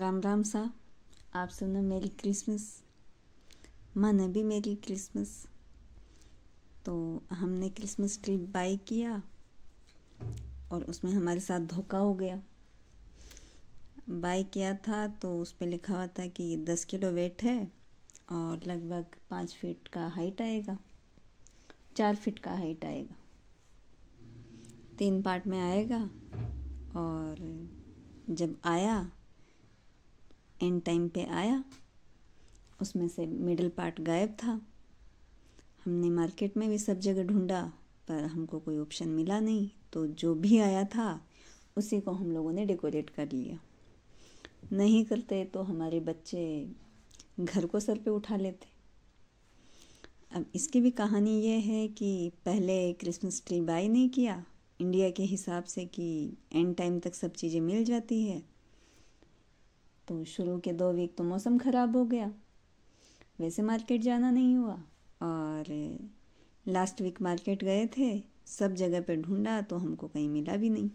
राम राम सा आप सबने मेरी क्रिसमस माने भी मेरी क्रिसमस तो हमने क्रिसमस ट्री बाई किया और उसमें हमारे साथ धोखा हो गया बाई किया था तो उस पर लिखा हुआ था कि दस किलो वेट है और लगभग पाँच फीट का हाइट आएगा चार फीट का हाइट आएगा तीन पार्ट में आएगा और जब आया एंड टाइम पे आया उसमें से मिडिल पार्ट गायब था हमने मार्केट में भी सब जगह ढूंढा पर हमको कोई ऑप्शन मिला नहीं तो जो भी आया था उसी को हम लोगों ने डेकोरेट कर लिया नहीं करते तो हमारे बच्चे घर को सर पे उठा लेते अब इसकी भी कहानी ये है कि पहले क्रिसमस ट्री बाई नहीं किया इंडिया के हिसाब से कि एंड टाइम तक सब चीज़ें मिल जाती है तो शुरू के दो वीक तो मौसम ख़राब हो गया वैसे मार्केट जाना नहीं हुआ और लास्ट वीक मार्केट गए थे सब जगह पर ढूंढा तो हमको कहीं मिला भी नहीं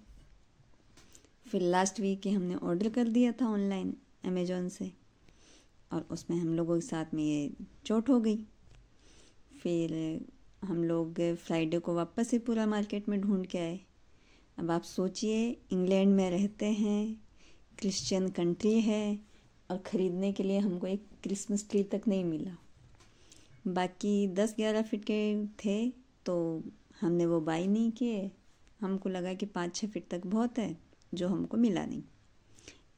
फिर लास्ट वीक ही हमने ऑर्डर कर दिया था ऑनलाइन अमेजोन से और उसमें हम लोगों के साथ में ये चोट हो गई फिर हम लोग फ्राइडे को वापस से पूरा मार्केट में ढूंढ के आए अब आप सोचिए इंग्लैंड में रहते हैं क्रिश्चियन कंट्री है और ख़रीदने के लिए हमको एक क्रिसमस ट्री तक नहीं मिला बाकी दस ग्यारह फिट के थे तो हमने वो बाई नहीं किए हमको लगा कि पाँच छः फिट तक बहुत है जो हमको मिला नहीं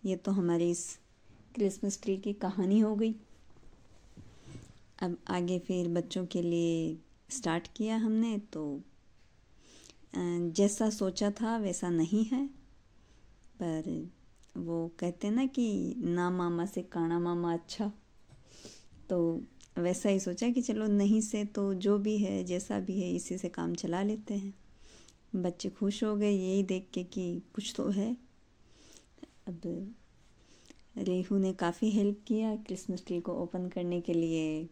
ये तो हमारी इस क्रिसमस ट्री की कहानी हो गई अब आगे फिर बच्चों के लिए स्टार्ट किया हमने तो जैसा सोचा था वैसा नहीं है पर वो कहते हैं ना कि ना मामा से काना मामा अच्छा तो वैसा ही सोचा कि चलो नहीं से तो जो भी है जैसा भी है इसी से काम चला लेते हैं बच्चे खुश हो गए यही देख के कि कुछ तो है अब रेहू ने काफ़ी हेल्प किया क्रिसमस ट्री को ओपन करने के लिए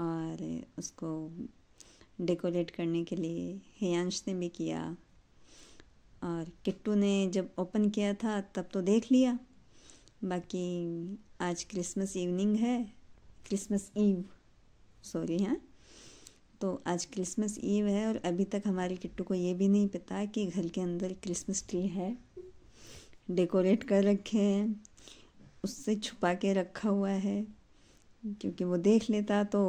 और उसको डेकोरेट करने के लिए हेयांश ने भी किया और किट्टू ने जब ओपन किया था तब तो देख लिया बाकी आज क्रिसमस इवनिंग है क्रिसमस ईव सॉरी हाँ तो आज क्रिसमस ईव है और अभी तक हमारे किट्टू को ये भी नहीं पता कि घर के अंदर क्रिसमस ट्री है डेकोरेट कर रखे हैं उससे छुपा के रखा हुआ है क्योंकि वो देख लेता तो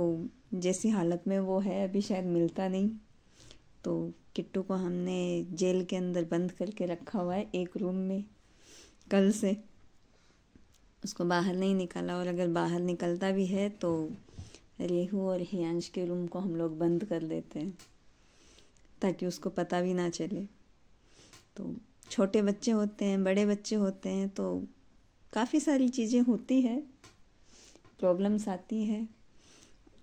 जैसी हालत में वो है अभी शायद मिलता नहीं तो किट्टू को हमने जेल के अंदर बंद करके रखा हुआ है एक रूम में कल से उसको बाहर नहीं निकाला और अगर बाहर निकलता भी है तो रेहू और हियांश के रूम को हम लोग बंद कर देते हैं ताकि उसको पता भी ना चले तो छोटे बच्चे होते हैं बड़े बच्चे होते हैं तो काफ़ी सारी चीज़ें होती है प्रॉब्लम्स आती है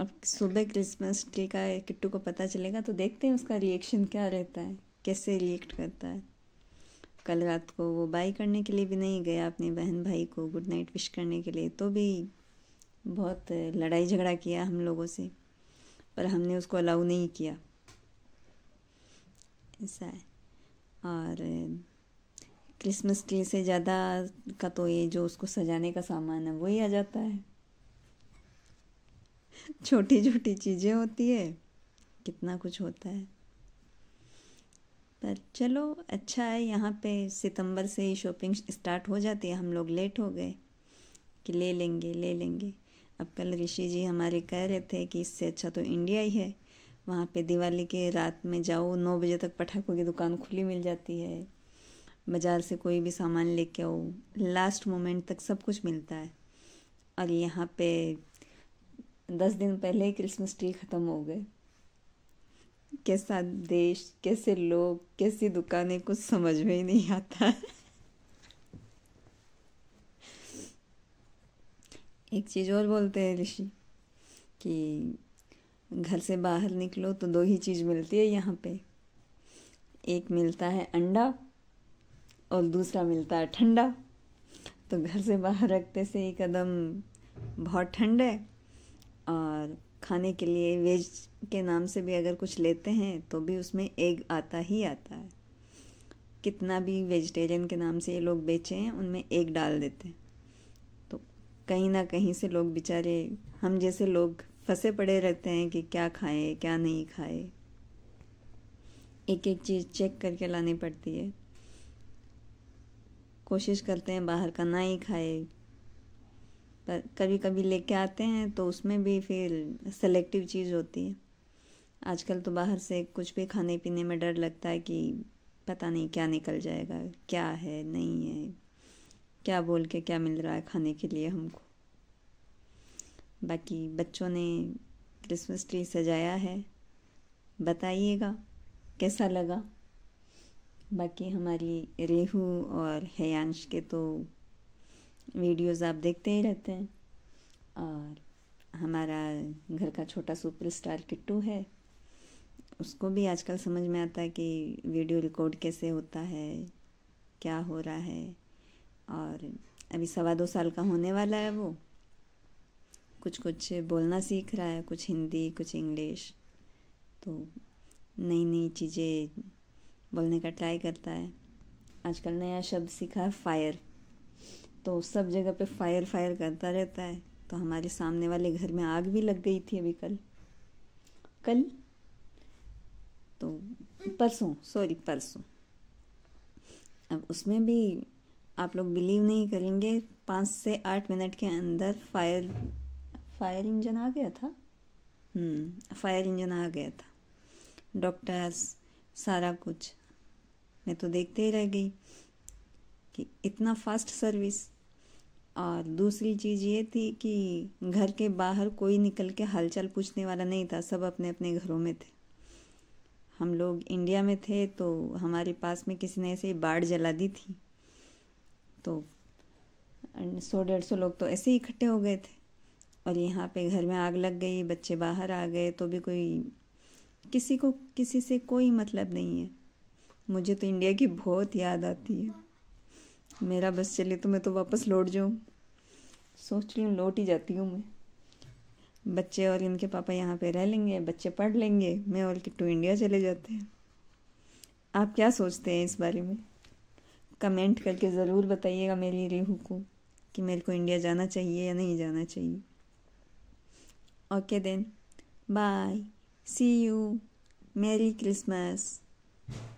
अब सुबह क्रिसमस डे का किट्टू को पता चलेगा तो देखते हैं उसका रिएक्शन क्या रहता है कैसे रिएक्ट करता है कल रात को वो बाई करने के लिए भी नहीं गया अपने बहन भाई को गुड नाइट विश करने के लिए तो भी बहुत लड़ाई झगड़ा किया हम लोगों से पर हमने उसको अलाउ नहीं किया ऐसा है और क्रिसमस ट्री से ज़्यादा का तो ये जो उसको सजाने का सामान है वही आ जाता है छोटी छोटी चीज़ें होती है कितना कुछ होता है पर चलो अच्छा है यहाँ पे सितंबर से ही शॉपिंग स्टार्ट हो जाती है हम लोग लेट हो गए कि ले लेंगे ले लेंगे अब कल ऋषि जी हमारे कह रहे थे कि इससे अच्छा तो इंडिया ही है वहाँ पे दिवाली के रात में जाओ नौ बजे तक पटाखों की दुकान खुली मिल जाती है बाज़ार से कोई भी सामान लेके आओ लास्ट मोमेंट तक सब कुछ मिलता है और यहाँ पे दस दिन पहले ही क्रिसमस ट्री ख़त्म हो गए कैसा देश कैसे लोग कैसी दुकानें कुछ समझ में ही नहीं आता एक चीज़ और बोलते हैं ऋषि कि घर से बाहर निकलो तो दो ही चीज़ मिलती है यहाँ पे एक मिलता है अंडा और दूसरा मिलता है ठंडा तो घर से बाहर रखते से ही कदम बहुत ठंड है और खाने के लिए वेज के नाम से भी अगर कुछ लेते हैं तो भी उसमें एग आता ही आता है कितना भी वेजिटेरियन के नाम से ये लोग बेचे हैं उनमें एग डाल देते हैं तो कहीं ना कहीं से लोग बेचारे हम जैसे लोग फंसे पड़े रहते हैं कि क्या खाए क्या नहीं खाए एक एक चीज़ चेक करके लानी पड़ती है कोशिश करते हैं बाहर का ना ही खाए पर कभी कभी लेके आते हैं तो उसमें भी फिर सेलेक्टिव चीज़ होती है आजकल तो बाहर से कुछ भी खाने पीने में डर लगता है कि पता नहीं क्या निकल जाएगा क्या है नहीं है क्या बोल के क्या मिल रहा है खाने के लिए हमको बाकी बच्चों ने क्रिसमस ट्री सजाया है बताइएगा कैसा लगा बाकी हमारी रेहू और हयांश के तो वीडियोस आप देखते ही रहते हैं और हमारा घर का छोटा सुपर स्टार किट्टू है उसको भी आजकल समझ में आता है कि वीडियो रिकॉर्ड कैसे होता है क्या हो रहा है और अभी सवा दो साल का होने वाला है वो कुछ कुछ बोलना सीख रहा है कुछ हिंदी कुछ इंग्लिश तो नई नई चीज़ें बोलने का ट्राई करता है आजकल नया शब्द सीखा है फायर तो सब जगह पे फायर फायर करता रहता है तो हमारे सामने वाले घर में आग भी लग गई थी अभी कल कल तो परसों सॉरी परसों अब उसमें भी आप लोग बिलीव नहीं करेंगे पाँच से आठ मिनट के अंदर फायर फायर इंजन आ गया था फायर हम्म, इंजन आ गया था डॉक्टर्स सारा कुछ मैं तो देखते ही रह गई कि इतना फास्ट सर्विस और दूसरी चीज़ ये थी कि घर के बाहर कोई निकल के हलचल पूछने वाला नहीं था सब अपने अपने घरों में थे हम लोग इंडिया में थे तो हमारे पास में किसी ने ऐसे ही बाढ़ जला दी थी तो सौ डेढ़ सौ लोग तो ऐसे ही इकट्ठे हो गए थे और यहाँ पे घर में आग लग गई बच्चे बाहर आ गए तो भी कोई किसी को किसी से कोई मतलब नहीं है मुझे तो इंडिया की बहुत याद आती है मेरा बस चले तो मैं तो वापस लौट जाऊँ सोच रही हूँ लौट ही जाती हूँ मैं बच्चे और इनके पापा यहाँ पे रह लेंगे बच्चे पढ़ लेंगे मैं और किट्टू इंडिया चले जाते हैं आप क्या सोचते हैं इस बारे में कमेंट करके ज़रूर बताइएगा मेरी रेहू को कि मेरे को इंडिया जाना चाहिए या नहीं जाना चाहिए okay then bye see you merry Christmas